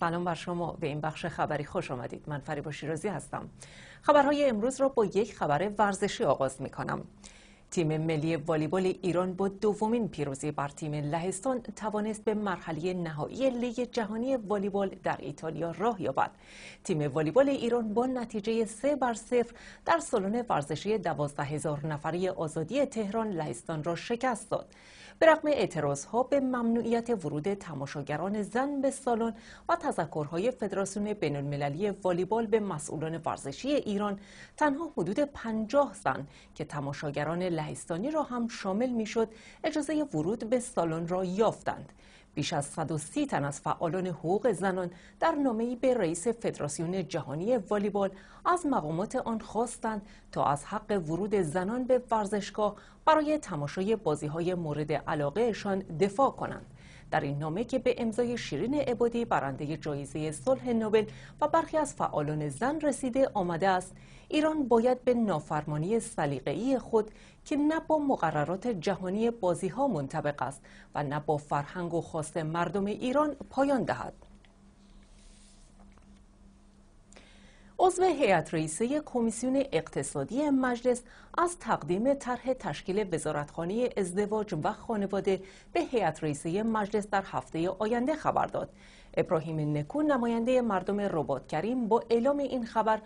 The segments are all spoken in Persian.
سلام بر شما به این بخش خبری خوش آمدید من فریبا شیرازی هستم خبرهای امروز را با یک خبر ورزشی آغاز می کنم تیم ملی والیبال ایران با دومین پیروزی بر تیم لهستان توانست به مرحله نهایی لیگ جهانی والیبال در ایتالیا راه یابد. تیم والیبال ایران با نتیجه 3 بر 0 در سالن ورزشی 12000 نفری آزادی تهران لهستان را شکست داد. به اعتراض ها به ممنوعیت ورود تماشاگران زن به سالن و تذکرهای فدراسیون بین المللی والیبال به مسئولان ورزشی ایران تنها حدود 50 زن که تماشاگران لهستانی را هم شامل میشد اجازه ورود به سالن را یافتند بیش از 130 تن از فعالان حقوق زنان در نامه‌ای به رئیس فدراسیون جهانی والیبال از مقامات آن خواستند تا از حق ورود زنان به ورزشگاه برای تماشای بازی‌های مورد علاقهشان دفاع کنند. در این نامه که به امضای شیرین عبادی برنده جایزه صلح نوبل و برخی از فعالان زن رسیده آمده است ایران باید به نافرمانی سلیقه‌ای خود که نه با مقررات جهانی بازی ها منطبق است و نه با فرهنگ و خواست مردم ایران پایان دهد عضو هیئت رئیسه کمیسیون اقتصادی مجلس از تقدیم طرح تشکیل وزارتخانه ازدواج و خانواده به هیئت رئیسه مجلس در هفته آینده خبر داد. ابراهیم نکو نماینده مردم رباط کریم با اعلام این خبر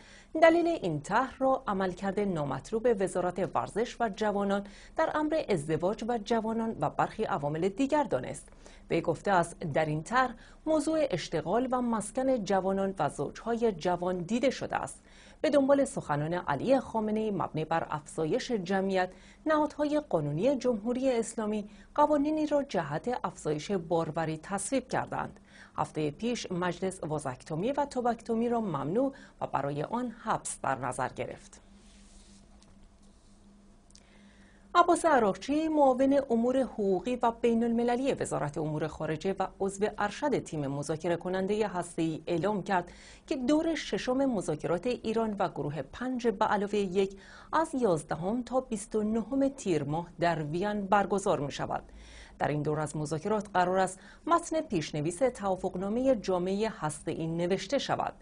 دلیل این طرح را عملکرد نامطلوب وزارت ورزش و جوانان در امر ازدواج و جوانان و برخی عوامل دیگر دانست. به گفته است در این طرح موضوع اشتغال و مسکن جوانان و زوجهای جوان دیده شده است به دنبال سخنان علی خامنه مبنی بر افزایش جمعیت نهادهای قانونی جمهوری اسلامی قوانینی را جهت افزایش باروری تصویب کردند هفته پیش مجلس وازکتومی و توبکتومی را ممنوع و برای آن حبس در نظر گرفت عباس عراقچی معاون امور حقوقی و بین المللی وزارت امور خارجه و عضو ارشد تیم مذاکره کننده ای اعلام کرد که دور ششم مذاکرات ایران و گروه پنج به علاوه یک از یازدهم تا 29 تیر ماه در وین برگزار می شود. در این دور از مذاکرات قرار است متن پیشنویس توافقنامه جامعه هسته این نوشته شود.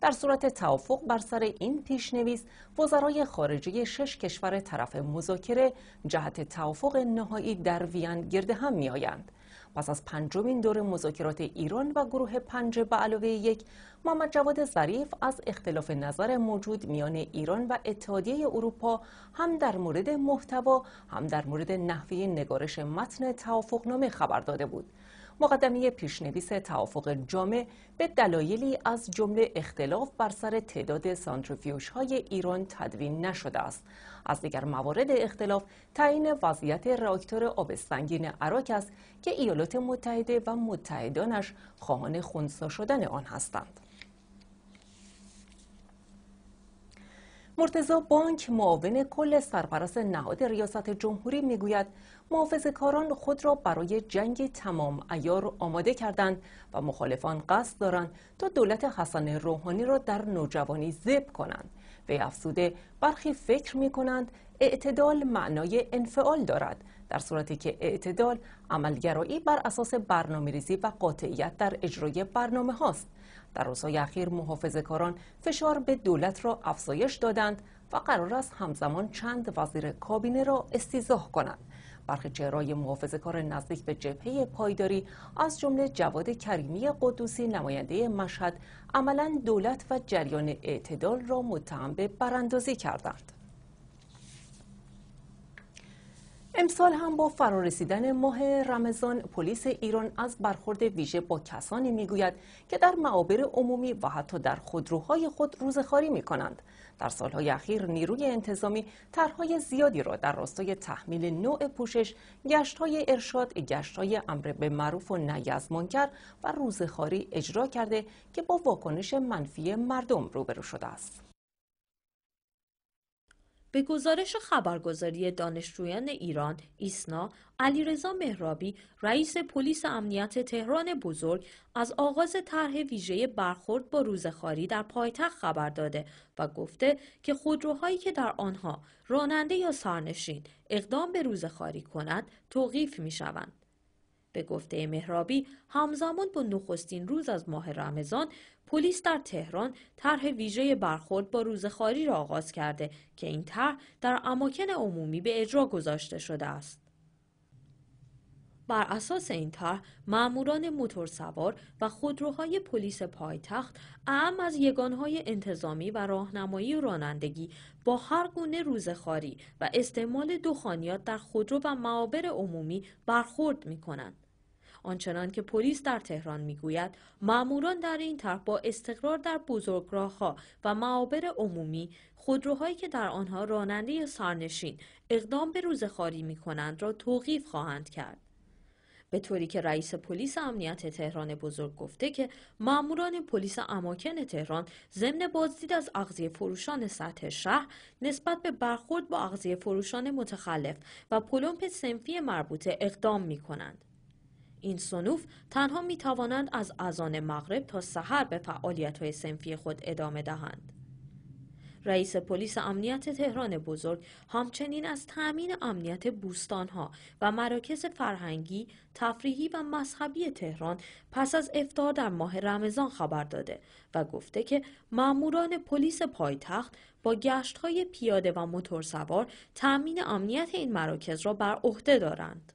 در صورت توافق بر سر این پیشنویس وزرای خارجه شش کشور طرف مذاکره جهت توافق نهایی در وین گرد هم می آیند. پس از پنجمین دور مذاکرات ایران و گروه پنج به علاوه یک محمد جواد ظریف از اختلاف نظر موجود میان ایران و اتحادیه اروپا هم در مورد محتوا هم در مورد نحوه نگارش متن توافقنامه خبر داده بود مقدمه پیشنویس توافق جامع به دلایلی از جمله اختلاف بر سر تعداد سانتریفیوژ های ایران تدوین نشده است از دیگر موارد اختلاف تعیین وضعیت راکتور آب سنگین عراق است که ایالات متحده و متحدانش خواهان خونسا شدن آن هستند مرتزا بانک معاون کل سرپرست نهاد ریاست جمهوری میگوید محافظ کاران خود را برای جنگ تمام ایار آماده کردند و مخالفان قصد دارند تا دولت حسن روحانی را در نوجوانی زب کنند به افسوده برخی فکر می کنند اعتدال معنای انفعال دارد در صورتی که اعتدال عملگرایی بر اساس برنامه ریزی و قاطعیت در اجرای برنامه هاست در روزهای اخیر محافظه کاران فشار به دولت را افزایش دادند و قرار است همزمان چند وزیر کابینه را استیزاه کنند برخی چهرهای محافظه کار نزدیک به جبهه پایداری از جمله جواد کریمی قدوسی نماینده مشهد عملا دولت و جریان اعتدال را متهم به براندازی کردند امسال هم با فرارسیدن ماه رمضان پلیس ایران از برخورد ویژه با کسانی میگوید که در معابر عمومی و حتی در خودروهای خود روزخاری می در سالهای اخیر نیروی انتظامی طرحهای زیادی را در راستای تحمیل نوع پوشش، گشتهای ارشاد، گشتهای امر به معروف و نهی از و روزخاری اجرا کرده که با واکنش منفی مردم روبرو شده است. به گزارش خبرگزاری دانشجویان ایران ایسنا علیرضا مهرابی رئیس پلیس امنیت تهران بزرگ از آغاز طرح ویژه برخورد با روزخاری در پایتخت خبر داده و گفته که خودروهایی که در آنها راننده یا سرنشین اقدام به روزخاری کنند توقیف می شوند. به گفته مهرابی همزمان با نخستین روز از ماه رمضان پلیس در تهران طرح ویژه برخورد با روزخاری را آغاز کرده که این طرح در اماکن عمومی به اجرا گذاشته شده است. بر اساس این طرح ماموران موتورسوار و خودروهای پلیس پایتخت اعم از یگانهای انتظامی و راهنمایی و رانندگی با هر گونه روزخاری و استعمال دخانیات در خودرو و معابر عمومی برخورد می کنند. آنچنان که پلیس در تهران میگوید ماموران در این طرح با استقرار در بزرگراهها و معابر عمومی خودروهایی که در آنها راننده سرنشین اقدام به روزخاری می کنند را توقیف خواهند کرد. به طوری که رئیس پلیس امنیت تهران بزرگ گفته که ماموران پلیس اماکن تهران ضمن بازدید از اغذیه فروشان سطح شهر نسبت به برخورد با اغذیه فروشان متخلف و پلمپ سنفی مربوطه اقدام می کنند. این سنوف تنها می توانند از اذان مغرب تا سحر به فعالیت های سنفی خود ادامه دهند. رئیس پلیس امنیت تهران بزرگ همچنین از تأمین امنیت بوستانها و مراکز فرهنگی، تفریحی و مذهبی تهران پس از افتار در ماه رمضان خبر داده و گفته که ماموران پلیس پایتخت با گشتهای پیاده و موتورسوار تأمین امنیت این مراکز را بر عهده دارند.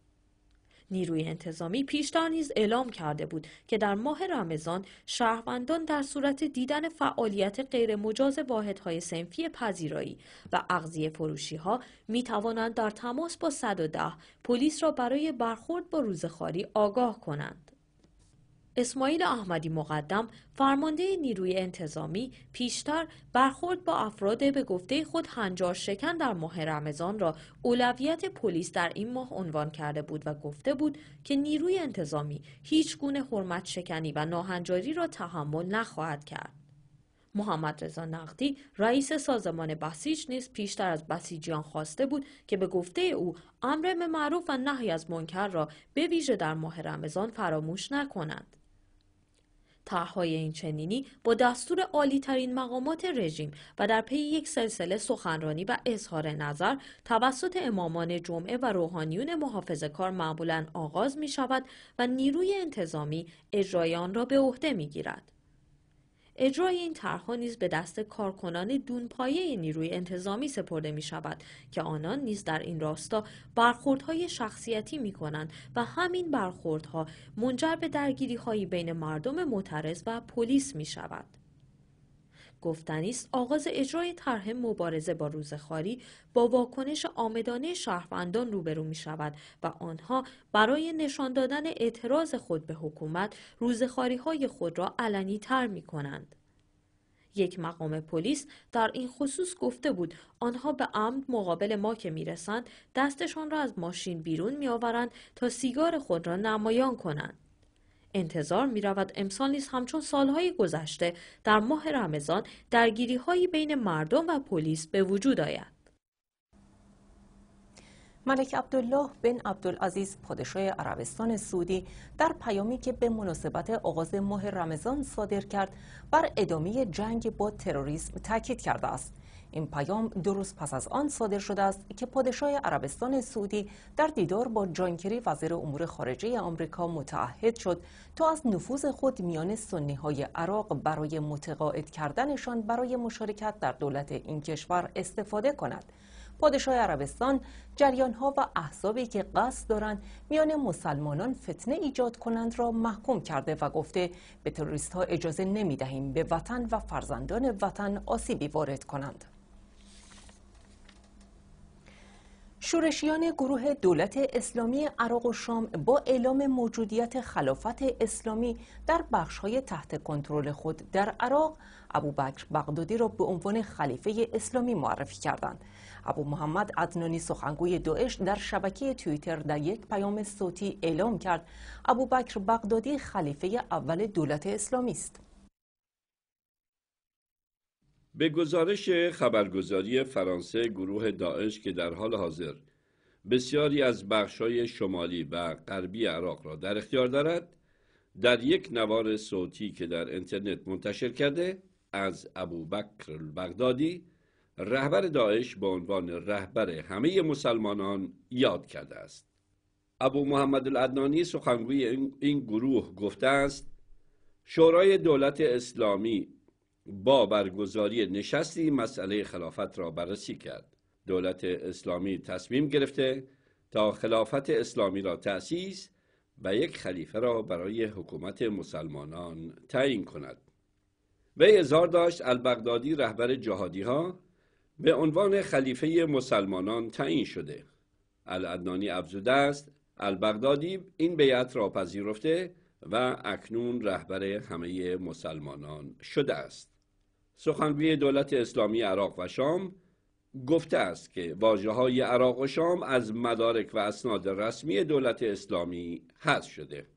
نیروی انتظامی پیشتر نیز اعلام کرده بود که در ماه رمضان شهروندان در صورت دیدن فعالیت غیرمجاز واحدهای سنفی پذیرایی و عقضی فروشی ها می توانند در تماس با 110 پلیس را برای برخورد با روزخاری آگاه کنند. اسماعیل احمدی مقدم فرمانده نیروی انتظامی پیشتر برخورد با افراد به گفته خود هنجار شکن در ماه رمضان را اولویت پلیس در این ماه عنوان کرده بود و گفته بود که نیروی انتظامی هیچ گونه حرمت شکنی و ناهنجاری را تحمل نخواهد کرد. محمد رضا نقدی رئیس سازمان بسیج نیز پیشتر از بسیجیان خواسته بود که به گفته او امر معروف و نهی از منکر را به ویژه در ماه رمضان فراموش نکنند این چنینی با دستور عالیترین مقامات رژیم و در پی یک سلسله سخنرانی و اظهار نظر توسط امامان جمعه و روحانیون محافظ کار معمولا آغاز می شود و نیروی انتظامی اجرای آن را به عهده می گیرد. اجرای این طرحها نیز به دست کارکنان دونپایه نیروی انتظامی سپرده می شود که آنان نیز در این راستا برخوردهای شخصیتی می کنند و همین برخوردها منجر به درگیری هایی بین مردم معترض و پلیس می شود. گفتنی آغاز اجرای طرح مبارزه با روزخاری با واکنش آمدانه شهروندان روبرو می شود و آنها برای نشان دادن اعتراض خود به حکومت روزخاری های خود را علنی تر می کنند. یک مقام پلیس در این خصوص گفته بود آنها به عمد مقابل ما که میرسند دستشان را از ماشین بیرون میآورند تا سیگار خود را نمایان کنند انتظار می رود امسال نیز همچون سالهای گذشته در ماه رمضان درگیری هایی بین مردم و پلیس به وجود آید. ملک عبدالله بن عبدالعزیز پادشاه عربستان سعودی در پیامی که به مناسبت آغاز ماه رمضان صادر کرد بر ادامه جنگ با تروریسم تاکید کرده است این پیام دو روز پس از آن صادر شده است که پادشاه عربستان سعودی در دیدار با جانکری وزیر امور خارجه آمریکا متعهد شد تا از نفوذ خود میان سنی های عراق برای متقاعد کردنشان برای مشارکت در دولت این کشور استفاده کند. پادشاه عربستان جریانها و احزابی که قصد دارند میان مسلمانان فتنه ایجاد کنند را محکوم کرده و گفته به تروریست ها اجازه نمی دهیم به وطن و فرزندان وطن آسیبی وارد کنند. شورشیان گروه دولت اسلامی عراق و شام با اعلام موجودیت خلافت اسلامی در بخشهای تحت کنترل خود در عراق ابوبکر بغدادی را به عنوان خلیفه اسلامی معرفی کردند ابو محمد عدنانی سخنگوی داعش در شبکه توییتر در یک پیام صوتی اعلام کرد ابوبکر بغدادی خلیفه اول دولت اسلامی است به گزارش خبرگزاری فرانسه گروه داعش که در حال حاضر بسیاری از بخشای شمالی و غربی عراق را در اختیار دارد در یک نوار صوتی که در اینترنت منتشر کرده از ابوبکر البغدادی رهبر داعش به عنوان رهبر همه مسلمانان یاد کرده است ابو محمد العدنانی سخنگوی این گروه گفته است شورای دولت اسلامی با برگزاری نشستی مسئله خلافت را بررسی کرد دولت اسلامی تصمیم گرفته تا خلافت اسلامی را تأسیس و یک خلیفه را برای حکومت مسلمانان تعیین کند وی اظهار داشت البغدادی رهبر جهادی ها به عنوان خلیفه مسلمانان تعیین شده الادنانی افزوده است البغدادی این بیعت را پذیرفته و اکنون رهبر همه مسلمانان شده است سخنگوی دولت اسلامی عراق و شام گفته است که واجه های عراق و شام از مدارک و اسناد رسمی دولت اسلامی حذف شده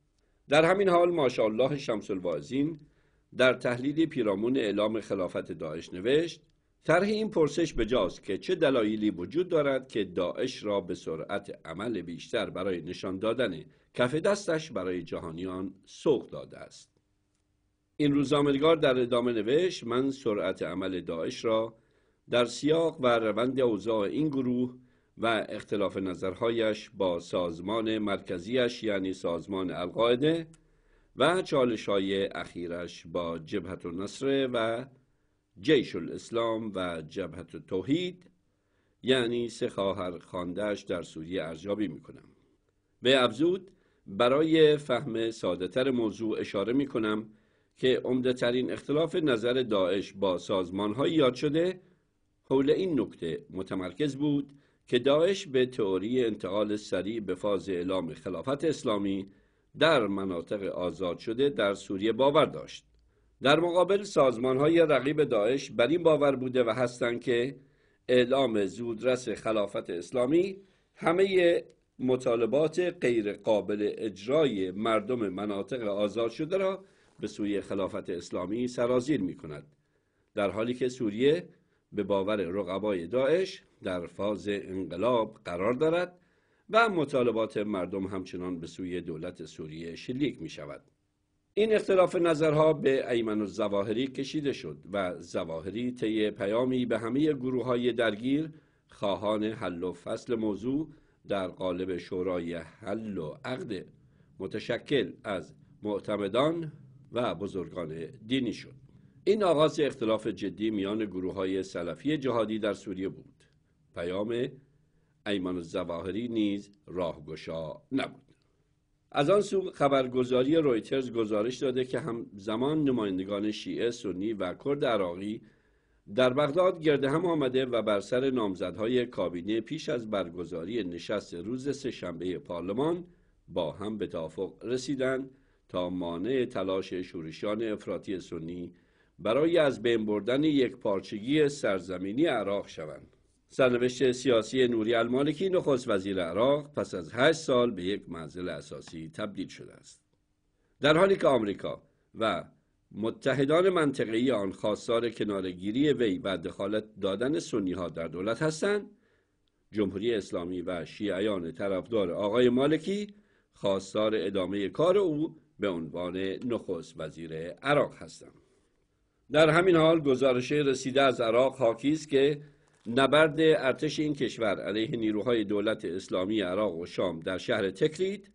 در همین حال ماشاءالله شمس الوازین در تحلیل پیرامون اعلام خلافت داعش نوشت طرح این پرسش بجاست که چه دلایلی وجود دارد که داعش را به سرعت عمل بیشتر برای نشان دادن کف دستش برای جهانیان سوق داده است این روزنامه‌نگار در ادامه نوشت من سرعت عمل داعش را در سیاق و روند اوضاع این گروه و اختلاف نظرهایش با سازمان مرکزیش یعنی سازمان القاعده و چالش های اخیرش با جبهت نصره و جیش الاسلام و جبهت توحید یعنی سه خواهر خاندهش در سوریه ارزیابی میکنم به افزود برای فهم تر موضوع اشاره میکنم که ترین اختلاف نظر داعش با سازمانهایی یاد شده حول این نکته متمرکز بود که داعش به تئوری انتقال سریع به فاز اعلام خلافت اسلامی در مناطق آزاد شده در سوریه باور داشت در مقابل سازمان های رقیب داعش بر این باور بوده و هستند که اعلام زودرس خلافت اسلامی همه مطالبات قابل اجرای مردم مناطق آزاد شده را به سوی خلافت اسلامی سرازیر می کند در حالی که سوریه به باور رقبای داعش در فاز انقلاب قرار دارد و مطالبات مردم همچنان به سوی دولت سوریه شلیک می شود. این اختلاف نظرها به ایمن الزواهری کشیده شد و زواهری طی پیامی به همه گروه های درگیر خواهان حل و فصل موضوع در قالب شورای حل و عقد متشکل از معتمدان و بزرگان دینی شد این آغاز اختلاف جدی میان گروه های سلفی جهادی در سوریه بود پیام ایمان الزواهری نیز راهگشا نبود از آن سو خبرگزاری رویترز گزارش داده که همزمان نمایندگان شیعه، سنی و کرد عراقی در بغداد گرد هم آمده و بر سر نامزدهای کابینه پیش از برگزاری نشست روز سهشنبه پارلمان با هم به توافق رسیدند تا مانع تلاش شورشیان افراطی سنی برای از بین بردن یک پارچگی سرزمینی عراق شوند. سرنوشت سیاسی نوری المالکی نخست وزیر عراق پس از هشت سال به یک منزل اساسی تبدیل شده است. در حالی که آمریکا و متحدان منطقه‌ای آن خواستار کنارگیری وی و دخالت دادن سنی ها در دولت هستند، جمهوری اسلامی و شیعیان طرفدار آقای مالکی خواستار ادامه کار او به عنوان نخست وزیر عراق هستم در همین حال گزارش رسیده از عراق حاکی است که نبرد ارتش این کشور علیه نیروهای دولت اسلامی عراق و شام در شهر تکلید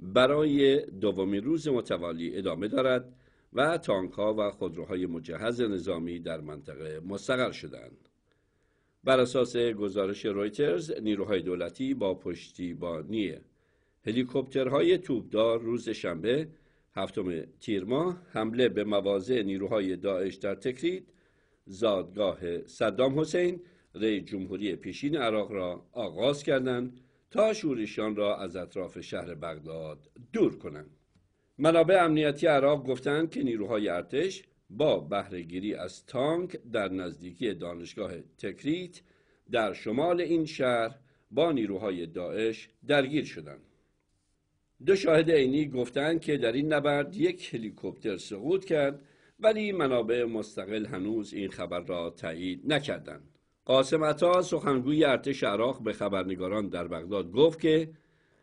برای دومین روز متوالی ادامه دارد و ها و خودروهای مجهز نظامی در منطقه مستقر شدند. بر اساس گزارش رویترز نیروهای دولتی با پشتیبانی هلیکوپترهای توپدار روز شنبه هفتم تیر ماه حمله به مواضع نیروهای داعش در تکرید زادگاه صدام حسین رئی جمهوری پیشین عراق را آغاز کردند تا شورشیان را از اطراف شهر بغداد دور کنند منابع امنیتی عراق گفتند که نیروهای ارتش با بهرهگیری از تانک در نزدیکی دانشگاه تکریت در شمال این شهر با نیروهای داعش درگیر شدند دو شاهد عینی گفتند که در این نبرد یک هلیکوپتر سقوط کرد ولی منابع مستقل هنوز این خبر را تایید نکردند قاسم عطا سخنگوی ارتش عراق به خبرنگاران در بغداد گفت که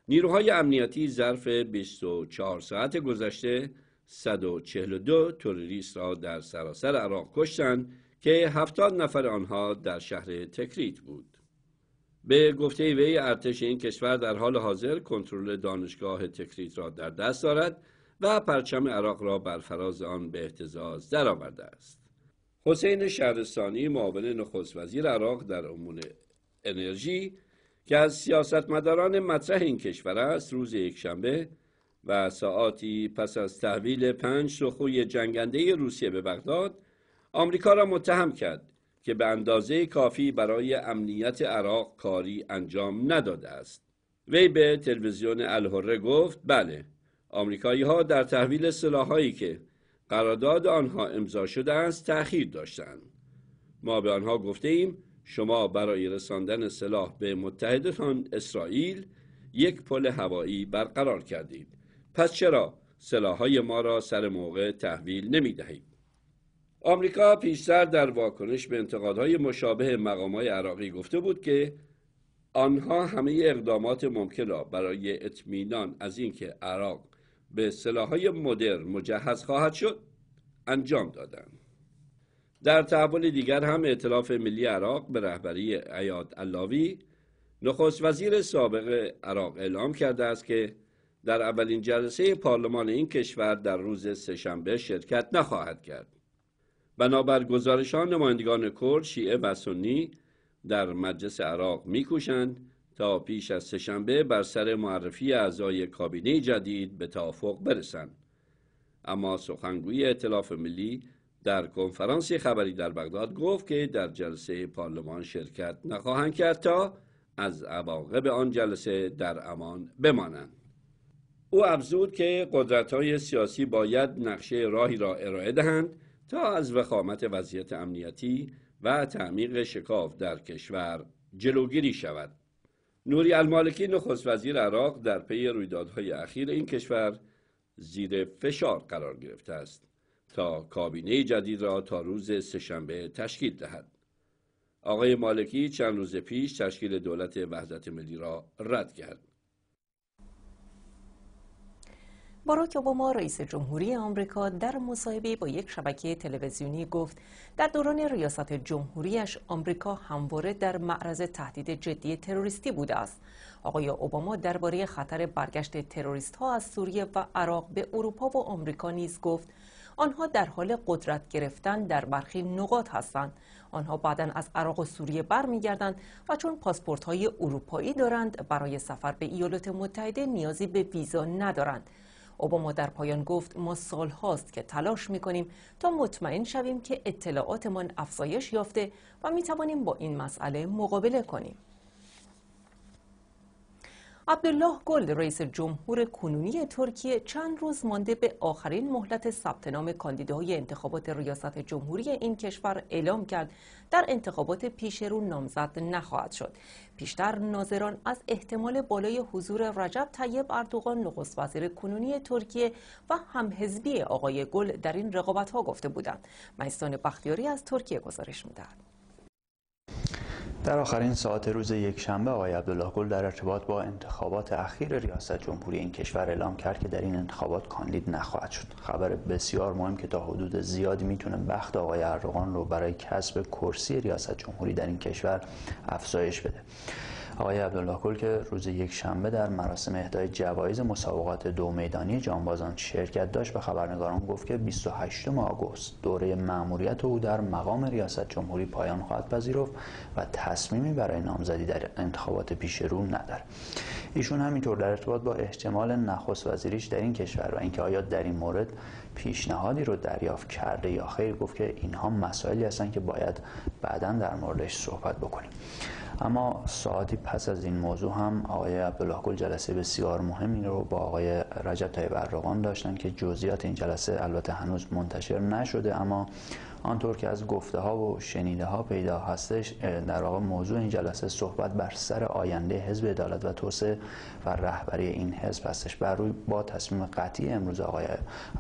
نیروهای امنیتی ظرف 24 ساعت گذشته 142 تروریست را در سراسر عراق کشتند که 70 نفر آنها در شهر تکریت بود به گفته وی ارتش این کشور در حال حاضر کنترل دانشگاه تکریت را در دست دارد و پرچم عراق را بر فراز آن به احتزاز درآورده است حسین شهرستانی معاون نخست وزیر عراق در امور انرژی که از سیاستمداران مطرح این کشور است روز یکشنبه و ساعاتی پس از تحویل پنج سخوی جنگنده روسیه به بغداد آمریکا را متهم کرد که به اندازه کافی برای امنیت عراق کاری انجام نداده است وی به تلویزیون الهره گفت بله آمریکایی ها در تحویل سلاحهایی که قرارداد آنها امضا شده است تأخیر داشتند ما به آنها گفته شما برای رساندن سلاح به متحدتان اسرائیل یک پل هوایی برقرار کردید پس چرا سلاحهای ما را سر موقع تحویل نمی دهید؟ آمریکا پیشتر در واکنش به انتقادهای مشابه مقامهای عراقی گفته بود که آنها همه اقدامات ممکن را برای اطمینان از اینکه عراق به سلاحهای مدر مجهز خواهد شد انجام دادند در تحول دیگر هم اعتلاف ملی عراق به رهبری عیاد علاوی نخست وزیر سابق عراق اعلام کرده است که در اولین جلسه پارلمان این کشور در روز سهشنبه شرکت نخواهد کرد بنابر گزارشان نمایندگان کرد شیعه و سنی در مجلس عراق میکوشند تا پیش از سهشنبه بر سر معرفی اعضای کابینه جدید به توافق برسند اما سخنگوی اطلاف ملی در کنفرانس خبری در بغداد گفت که در جلسه پارلمان شرکت نخواهند کرد تا از عواقب آن جلسه در امان بمانند او افزود که قدرت های سیاسی باید نقشه راهی را ارائه دهند تا از وخامت وضعیت امنیتی و تعمیق شکاف در کشور جلوگیری شود نوری المالکی نخست وزیر عراق در پی رویدادهای اخیر این کشور زیر فشار قرار گرفته است تا کابینه جدید را تا روز سهشنبه تشکیل دهد آقای مالکی چند روز پیش تشکیل دولت وحدت ملی را رد کرد باراک اوباما رئیس جمهوری آمریکا در مصاحبه با یک شبکه تلویزیونی گفت در دوران ریاست جمهوریش آمریکا همواره در معرض تهدید جدی تروریستی بوده است آقای اوباما درباره خطر برگشت تروریست ها از سوریه و عراق به اروپا و آمریکا نیز گفت آنها در حال قدرت گرفتن در برخی نقاط هستند آنها بعدا از عراق و سوریه برمیگردند و چون پاسپورت های اروپایی دارند برای سفر به ایالات متحده نیازی به ویزا ندارند اوباما در پایان گفت ما سال هاست که تلاش می کنیم تا مطمئن شویم که اطلاعاتمان افزایش یافته و می با این مسئله مقابله کنیم. عبدالله گل رئیس جمهور کنونی ترکیه چند روز مانده به آخرین مهلت ثبت نام کاندیداهای انتخابات ریاست جمهوری این کشور اعلام کرد در انتخابات پیش رو نامزد نخواهد شد پیشتر ناظران از احتمال بالای حضور رجب طیب اردوغان نخست وزیر کنونی ترکیه و همحزبی آقای گل در این رقابت ها گفته بودند میستان بختیاری از ترکیه گزارش میدهد در آخرین ساعت روز یکشنبه آقای عبدالله گل در ارتباط با انتخابات اخیر ریاست جمهوری این کشور اعلام کرد که در این انتخابات کاندید نخواهد شد خبر بسیار مهم که تا حدود زیادی میتونه بخت آقای اردوغان رو برای کسب کرسی ریاست جمهوری در این کشور افزایش بده آقای عبدالله که روز یک شنبه در مراسم اهدای جوایز مسابقات دو میدانی جانبازان شرکت داشت به خبرنگاران گفت که 28 آگوست دوره مأموریت او در مقام ریاست جمهوری پایان خواهد پذیرفت و تصمیمی برای نامزدی در انتخابات پیش رو نداره ایشون همینطور در ارتباط با احتمال نخست وزیریش در این کشور و اینکه آیا در این مورد پیشنهادی رو دریافت کرده یا خیر گفت که اینها مسائلی هستند که باید بعدا در موردش صحبت بکنیم اما ساعتی پس از این موضوع هم آقای عبدالله گل جلسه بسیار مهمی رو با آقای رجب طیب ارغان داشتن که جزئیات این جلسه البته هنوز منتشر نشده اما آنطور که از گفته ها و شنیده ها پیدا هستش در واقع موضوع این جلسه صحبت بر سر آینده حزب عدالت و توسعه و رهبری این حزب هستش بر روی با تصمیم قطعی امروز آقای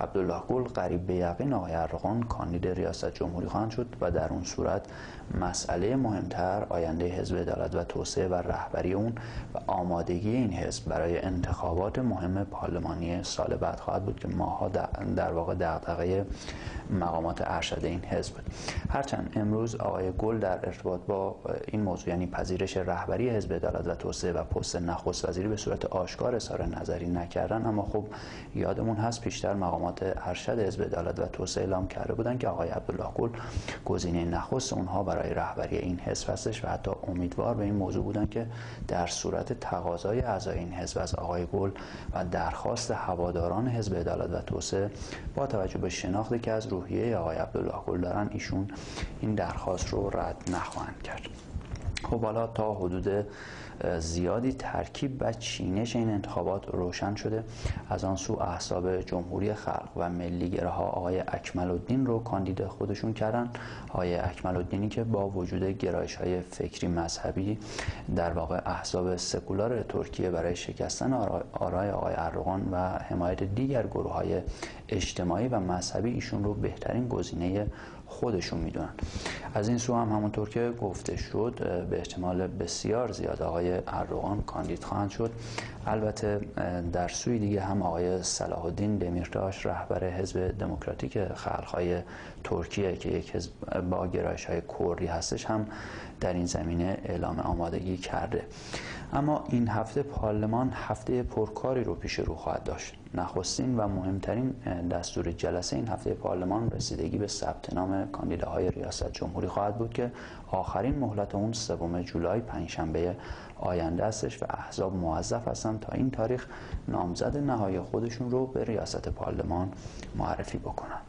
عبدالله گل قریب به یقین آقای ارغان کاندید ریاست جمهوری خواهند شد و در اون صورت مسئله مهمتر آینده حزب عدالت و توسعه و رهبری اون و آمادگی این حزب برای انتخابات مهم پارلمانی سال بعد خواهد بود که ماها در واقع دغدغه مقامات ارشد این حزب حزب هرچند امروز آقای گل در ارتباط با این موضوع یعنی پذیرش رهبری حزب عدالت و توسعه و پست نخست وزیری به صورت آشکار اظهار نظری نکردن اما خب یادمون هست پیشتر مقامات ارشد حزب عدالت و توسعه اعلام کرده بودند که آقای عبدالله گل گزینه نخست اونها برای رهبری این حزب هستش و حتی امیدوار به این موضوع بودند که در صورت تقاضای اعضای این حزب از آقای گل و درخواست هواداران حزب عدالت و توسعه با توجه به شناختی که از روحیه آقای عبدالله گل دارن ایشون این درخواست رو رد نخواهند کرد خب حالا تا حدود زیادی ترکیب و چینش این انتخابات روشن شده از آن سو احزاب جمهوری خلق و ملیگرها آقای اکمل الدین رو کاندید خودشون کردن آقای اکمل الدینی که با وجود گرایش های فکری مذهبی در واقع احزاب سکولار ترکیه برای شکستن آرای آقای اردوغان و حمایت دیگر گروه های اجتماعی و مذهبی ایشون رو بهترین گزینه خودشون میدونن از این سو هم همونطور که گفته شد به احتمال بسیار زیاد آقای اردوغان کاندید خواهند شد البته در سوی دیگه هم آقای صلاح الدین دمیرتاش رهبر حزب دموکراتیک خلقهای ترکیه که یک حزب با گرایش های کردی هستش هم در این زمینه اعلام آمادگی کرده اما این هفته پارلمان هفته پرکاری رو پیش رو خواهد داشت نخستین و مهمترین دستور جلسه این هفته پارلمان رسیدگی به ثبت نام کاندیداهای ریاست جمهوری خواهد بود که آخرین مهلت اون سوم جولای پنجشنبه آینده استش و احزاب موظف هستند تا این تاریخ نامزد نهایی خودشون رو به ریاست پارلمان معرفی بکنن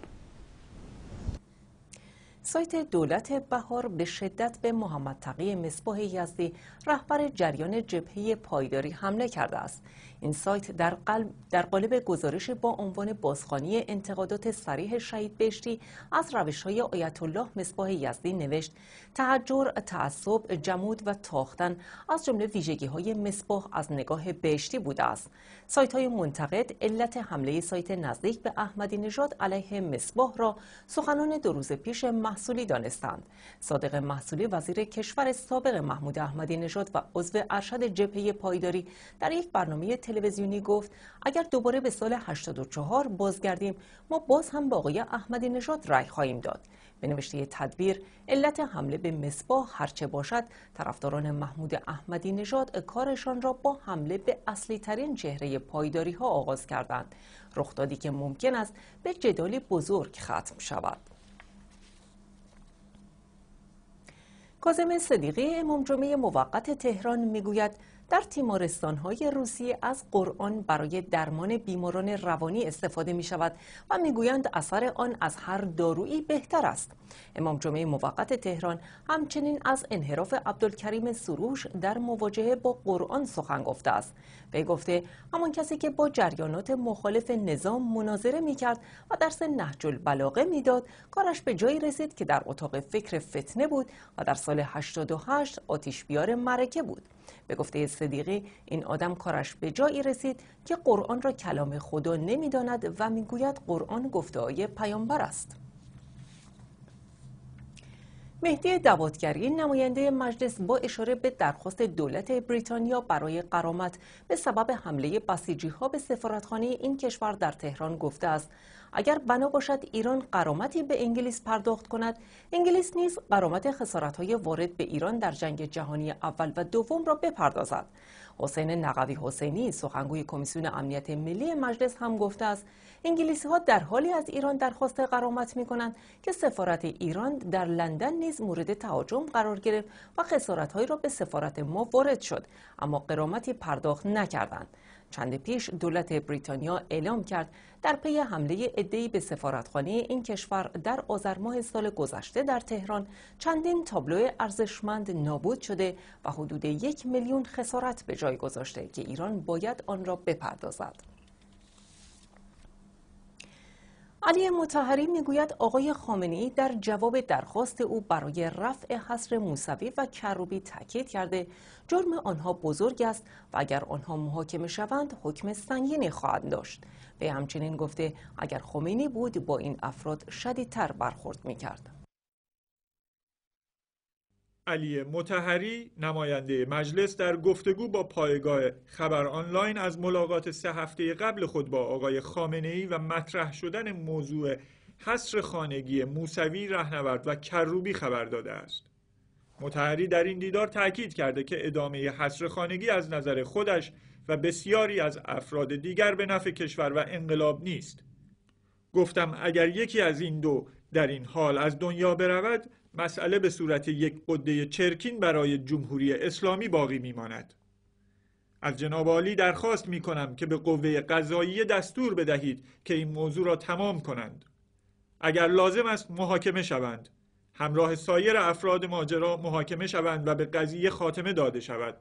سایت دولت بهار به شدت به محمد تقی مصباح یزدی رهبر جریان جبهه پایداری حمله کرده است این سایت در, قلب در قالب گزارش با عنوان بازخانی انتقادات سریح شهید بشتی از روش های آیت الله مصباح یزدی نوشت تحجر، تعصب، جمود و تاختن از جمله ویژگی های مصباح از نگاه بهشتی بوده است سایت های منتقد علت حمله سایت نزدیک به احمدی نژاد علیه مصباح را سخنان دو روز پیش محصولی دانستند صادق محصولی وزیر کشور سابق محمود احمدی نژاد و عضو ارشد جبهه پایداری در یک برنامه تلویزیونی گفت اگر دوباره به سال 84 بازگردیم ما باز هم با آقای احمدی نژاد رأی خواهیم داد به نوشته تدبیر علت حمله به مصباح هرچه باشد طرفداران محمود احمدی نژاد کارشان را با حمله به اصلی ترین چهره پایداری ها آغاز کردند رخدادی که ممکن است به جدالی بزرگ ختم شود کاظم صدیقی امام جمعه موقت تهران میگوید در تیمارستانهای روسیه از قرآن برای درمان بیماران روانی استفاده می شود و میگویند اثر آن از هر دارویی بهتر است. امام جمعه موقت تهران همچنین از انحراف عبدالکریم سروش در مواجهه با قرآن سخن گفته است. به گفته همان کسی که با جریانات مخالف نظام مناظره می کرد و درس نهج البلاغه میداد کارش به جایی رسید که در اتاق فکر فتنه بود و در سال 88 آتیش بیار مرکه بود. به گفته صدیقی این آدم کارش به جایی رسید که قرآن را کلام خدا نمیداند و میگوید قرآن گفتههای پیامبر است مهدی دواتگری نماینده مجلس با اشاره به درخواست دولت بریتانیا برای قرامت به سبب حمله بسیجی ها به سفارتخانه این کشور در تهران گفته است اگر بنا باشد ایران قرامتی به انگلیس پرداخت کند انگلیس نیز قرامت خسارت های وارد به ایران در جنگ جهانی اول و دوم را بپردازد حسین نقوی حسینی سخنگوی کمیسیون امنیت ملی مجلس هم گفته است انگلیسی ها در حالی از ایران درخواست قرامت می کنند که سفارت ایران در لندن نیز مورد تهاجم قرار گرفت و خسارت را به سفارت ما وارد شد اما قرامتی پرداخت نکردند چند پیش دولت بریتانیا اعلام کرد در پی حمله عدهای به سفارتخانه این کشور در آذر ماه سال گذشته در تهران چندین تابلو ارزشمند نابود شده و حدود یک میلیون خسارت به جای گذاشته که ایران باید آن را بپردازد. علی متحری میگوید آقای خامنی در جواب درخواست او برای رفع حصر موسوی و کروبی تاکید کرده جرم آنها بزرگ است و اگر آنها محاکمه شوند حکم سنگینی خواهد داشت به همچنین گفته اگر خمینی بود با این افراد شدیدتر برخورد میکرد علی متحری نماینده مجلس در گفتگو با پایگاه خبر آنلاین از ملاقات سه هفته قبل خود با آقای خامنه ای و مطرح شدن موضوع حصر خانگی موسوی رهنورد و کروبی خبر داده است. متحری در این دیدار تاکید کرده که ادامه حصر خانگی از نظر خودش و بسیاری از افراد دیگر به نفع کشور و انقلاب نیست. گفتم اگر یکی از این دو در این حال از دنیا برود مسئله به صورت یک قده چرکین برای جمهوری اسلامی باقی می ماند از جناب عالی درخواست می کنم که به قوه قضایی دستور بدهید که این موضوع را تمام کنند اگر لازم است محاکمه شوند همراه سایر افراد ماجرا محاکمه شوند و به قضیه خاتمه داده شود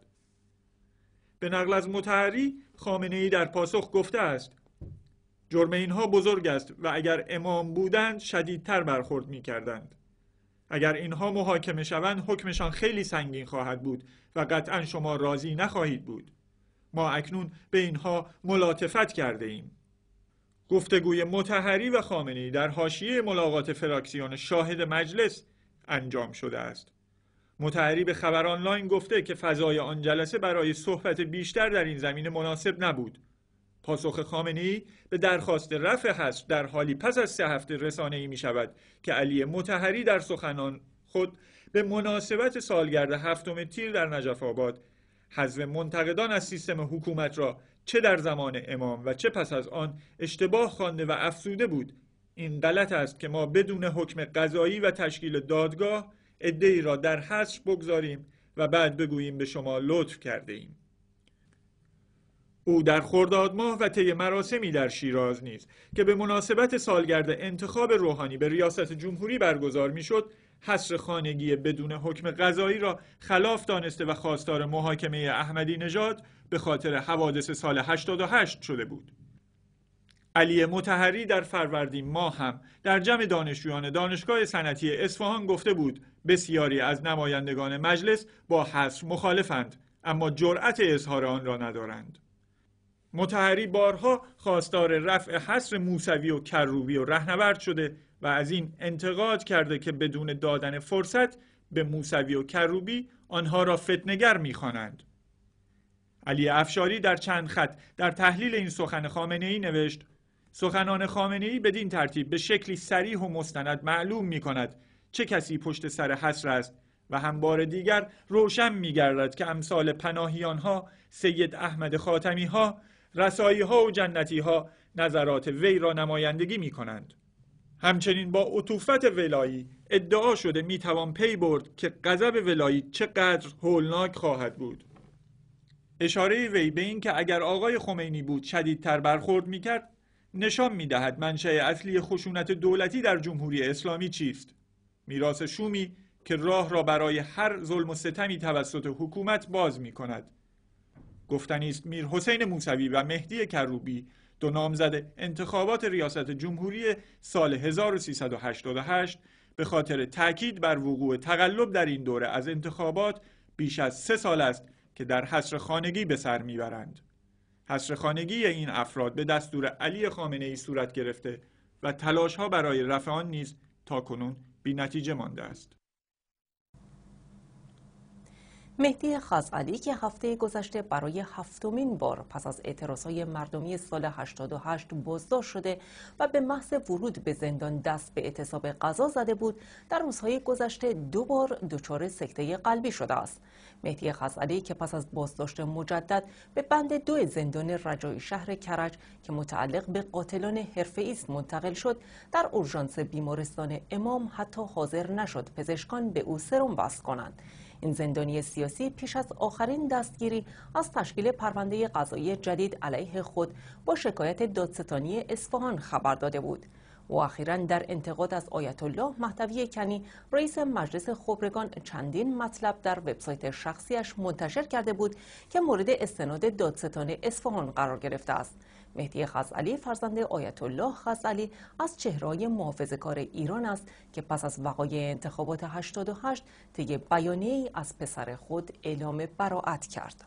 به نقل از متحری خامنه ای در پاسخ گفته است جرم اینها بزرگ است و اگر امام بودند شدیدتر برخورد می کردند. اگر اینها محاکمه شوند حکمشان خیلی سنگین خواهد بود و قطعا شما راضی نخواهید بود ما اکنون به اینها ملاتفت کرده ایم گفتگوی متحری و خامنی در حاشیه ملاقات فراکسیون شاهد مجلس انجام شده است متحری به خبر آنلاین گفته که فضای آن جلسه برای صحبت بیشتر در این زمینه مناسب نبود پاسخ خامنی به درخواست رفع هست در حالی پس از سه هفته رسانه ای می شود که علی متحری در سخنان خود به مناسبت سالگرد هفتم تیر در نجف آباد حذف منتقدان از سیستم حکومت را چه در زمان امام و چه پس از آن اشتباه خوانده و افسوده بود این غلط است که ما بدون حکم قضایی و تشکیل دادگاه ادعی را در حسر بگذاریم و بعد بگوییم به شما لطف کرده ایم او در خرداد ماه و طی مراسمی در شیراز نیز که به مناسبت سالگرد انتخاب روحانی به ریاست جمهوری برگزار میشد حصر خانگی بدون حکم قضایی را خلاف دانسته و خواستار محاکمه احمدی نژاد به خاطر حوادث سال 88 شده بود. علی متحری در فروردین ماه هم در جمع دانشجویان دانشگاه صنعتی اصفهان گفته بود بسیاری از نمایندگان مجلس با حصر مخالفند اما جرأت اظهار آن را ندارند. متحری بارها خواستار رفع حصر موسوی و کروبی و رهنورد شده و از این انتقاد کرده که بدون دادن فرصت به موسوی و کروبی آنها را فتنگر میخوانند. علی افشاری در چند خط در تحلیل این سخن خامنه ای نوشت سخنان خامنه ای بدین ترتیب به شکلی سریح و مستند معلوم می کند چه کسی پشت سر حصر است و بار دیگر روشن می گردد که امثال پناهیان ها سید احمد خاتمی ها رسایی ها و جنتی ها نظرات وی را نمایندگی می کنند. همچنین با عطوفت ولایی ادعا شده می توان پی برد که غضب ولایی چقدر هولناک خواهد بود. اشاره وی به این که اگر آقای خمینی بود شدیدتر برخورد می کرد نشان می دهد منشأ اصلی خشونت دولتی در جمهوری اسلامی چیست. میراث شومی که راه را برای هر ظلم و ستمی توسط حکومت باز می کند. گفتنی است میر حسین موسوی و مهدی کروبی دو نامزد انتخابات ریاست جمهوری سال 1388 به خاطر تاکید بر وقوع تقلب در این دوره از انتخابات بیش از سه سال است که در حسر خانگی به سر میبرند. حصر خانگی این افراد به دستور علی خامنه ای صورت گرفته و تلاش ها برای رفع آن نیز تا کنون بی نتیجه مانده است. مهدی خزعلی که هفته گذشته برای هفتمین بار پس از اعتراضهای مردمی سال 88 بازداشت شده و به محض ورود به زندان دست به اعتصاب قضا زده بود در روزهای گذشته دو بار دچار سکته قلبی شده است مهدی خزعلی که پس از بازداشت مجدد به بند دو زندان رجای شهر کرج که متعلق به قاتلان حرفه‌ای است منتقل شد در اورژانس بیمارستان امام حتی حاضر نشد پزشکان به او سرم بست کنند این زندانی سیاسی پیش از آخرین دستگیری از تشکیل پرونده قضایی جدید علیه خود با شکایت دادستانی اصفهان خبر داده بود و اخیرا در انتقاد از آیت الله محتوی کنی رئیس مجلس خبرگان چندین مطلب در وبسایت شخصیش منتشر کرده بود که مورد استناد دادستان اصفهان قرار گرفته است مهدی خزعلی فرزند آیت الله خزعلی از چهرهای محافظ کار ایران است که پس از وقایع انتخابات 88 طی بیانیه‌ای از پسر خود اعلام براعت کرد.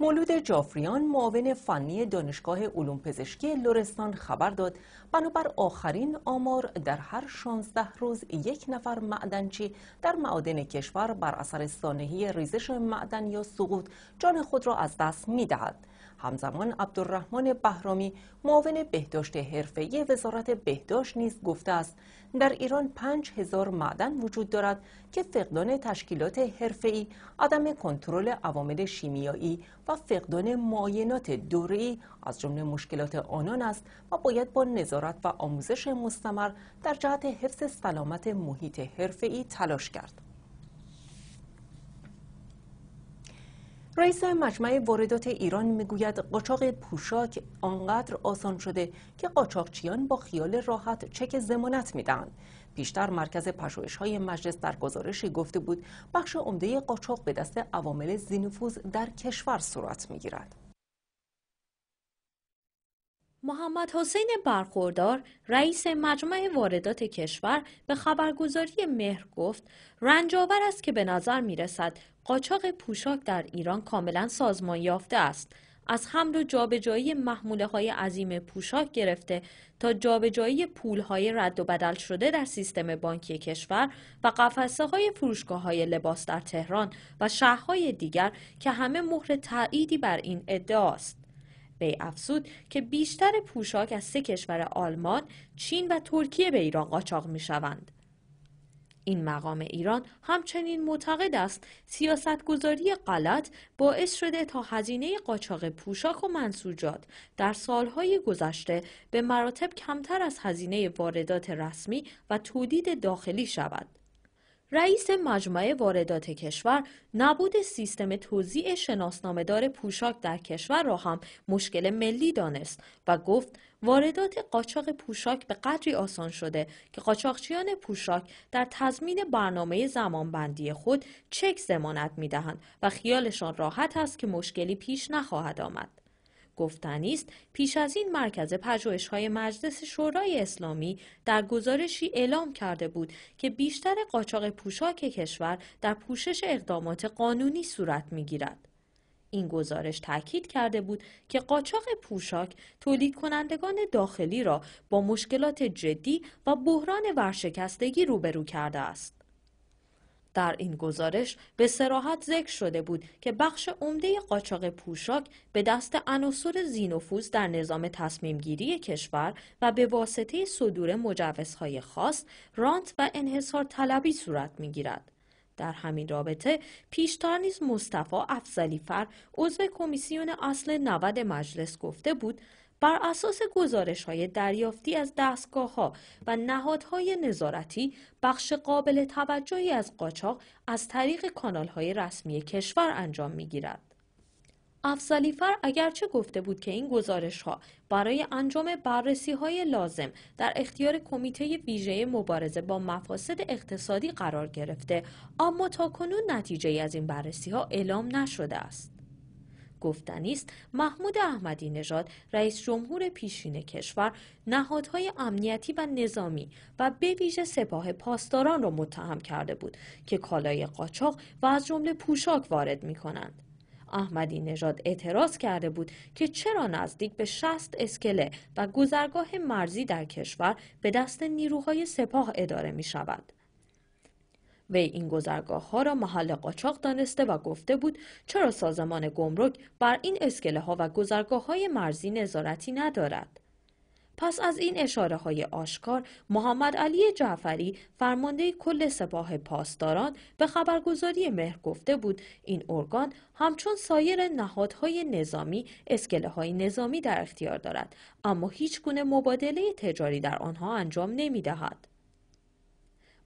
مولود جافریان معاون فنی دانشگاه علوم پزشکی لرستان خبر داد بنابر آخرین آمار در هر 16 روز یک نفر معدنچی در معادن کشور بر اثر سانحه ریزش معدن یا سقوط جان خود را از دست دهد. همزمان عبدالرحمن بهرامی معاون بهداشت حرفه‌ای وزارت بهداشت نیز گفته است در ایران 5000 معدن وجود دارد که فقدان تشکیلات حرفه‌ای، عدم کنترل عوامل شیمیایی و فقدان معاینات دوره‌ای از جمله مشکلات آنان است و باید با نظارت و آموزش مستمر در جهت حفظ سلامت محیط حرفه‌ای تلاش کرد. رئیس مجمع واردات ایران میگوید قاچاق پوشاک آنقدر آسان شده که قاچاقچیان با خیال راحت چک زمانت میدهند پیشتر مرکز پشوهش های مجلس در گزارشی گفته بود بخش عمده قاچاق به دست عوامل زینفوز در کشور صورت میگیرد محمد حسین برخوردار رئیس مجمع واردات کشور به خبرگزاری مهر گفت رنجاور است که به نظر می رسد قاچاق پوشاک در ایران کاملا سازمان یافته است از حمل و جابجایی محموله های عظیم پوشاک گرفته تا جابجایی پول های رد و بدل شده در سیستم بانکی کشور و قفسه های فروشگاه های لباس در تهران و شهرهای دیگر که همه مهر تأییدی بر این ادعاست وی افزود که بیشتر پوشاک از سه کشور آلمان، چین و ترکیه به ایران قاچاق می شوند. این مقام ایران همچنین معتقد است سیاستگذاری غلط باعث شده تا هزینه قاچاق پوشاک و منسوجات در سالهای گذشته به مراتب کمتر از هزینه واردات رسمی و تودید داخلی شود رئیس مجمع واردات کشور نبود سیستم توزیع شناسنامهدار پوشاک در کشور را هم مشکل ملی دانست و گفت واردات قاچاق پوشاک به قدری آسان شده که قاچاقچیان پوشاک در تضمین برنامه زمانبندی خود چک زمانت میدهند و خیالشان راحت است که مشکلی پیش نخواهد آمد. گفتنی است پیش از این مرکز های مجلس شورای اسلامی در گزارشی اعلام کرده بود که بیشتر قاچاق پوشاک کشور در پوشش اقدامات قانونی صورت می‌گیرد. این گزارش تاکید کرده بود که قاچاق پوشاک تولید کنندگان داخلی را با مشکلات جدی و بحران ورشکستگی روبرو کرده است. در این گزارش به سراحت ذکر شده بود که بخش عمده قاچاق پوشاک به دست عناصر زینفوز در نظام تصمیم گیری کشور و به واسطه صدور مجوزهای خاص، رانت و انحصار طلبی صورت گیرد. در همین رابطه پیشتر نیز مصطفی افزلیفر عضو کمیسیون اصل 90 مجلس گفته بود بر اساس گزارش های دریافتی از دستگاه ها و نهادهای نظارتی بخش قابل توجهی از قاچاق از طریق کانال های رسمی کشور انجام می گیرد. افزالیفر اگرچه گفته بود که این گزارش ها برای انجام بررسی های لازم در اختیار کمیته ویژه مبارزه با مفاسد اقتصادی قرار گرفته اما تاکنون نتیجه از این بررسی ها اعلام نشده است. گفتنی است محمود احمدی نژاد رئیس جمهور پیشین کشور نهادهای امنیتی و نظامی و به ویژه سپاه پاسداران را متهم کرده بود که کالای قاچاق و از جمله پوشاک وارد می کنند. احمدی نژاد اعتراض کرده بود که چرا نزدیک به 60 اسکله و گذرگاه مرزی در کشور به دست نیروهای سپاه اداره می شود. وی این گذرگاه ها را محل قاچاق دانسته و گفته بود چرا سازمان گمرک بر این اسکله ها و گذرگاه های مرزی نظارتی ندارد پس از این اشاره های آشکار محمد علی جعفری فرمانده کل سپاه پاسداران به خبرگزاری مهر گفته بود این ارگان همچون سایر نهادهای نظامی اسکله های نظامی در اختیار دارد اما هیچ گونه مبادله تجاری در آنها انجام نمی دهد.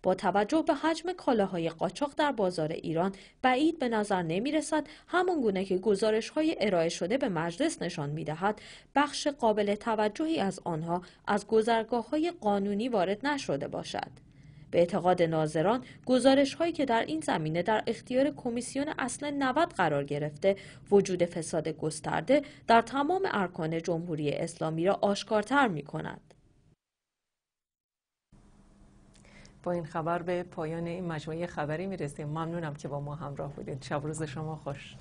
با توجه به حجم کالاهای قاچاق در بازار ایران بعید به نظر نمی رسد همان گونه که گزارش های ارائه شده به مجلس نشان می دهد بخش قابل توجهی از آنها از گذرگاه های قانونی وارد نشده باشد. به اعتقاد ناظران گزارش هایی که در این زمینه در اختیار کمیسیون اصل 90 قرار گرفته وجود فساد گسترده در تمام ارکان جمهوری اسلامی را آشکارتر می کند. با این خبر به پایان این مجموعه خبری میرسیم ممنونم که با ما همراه بودید شب روز شما خوش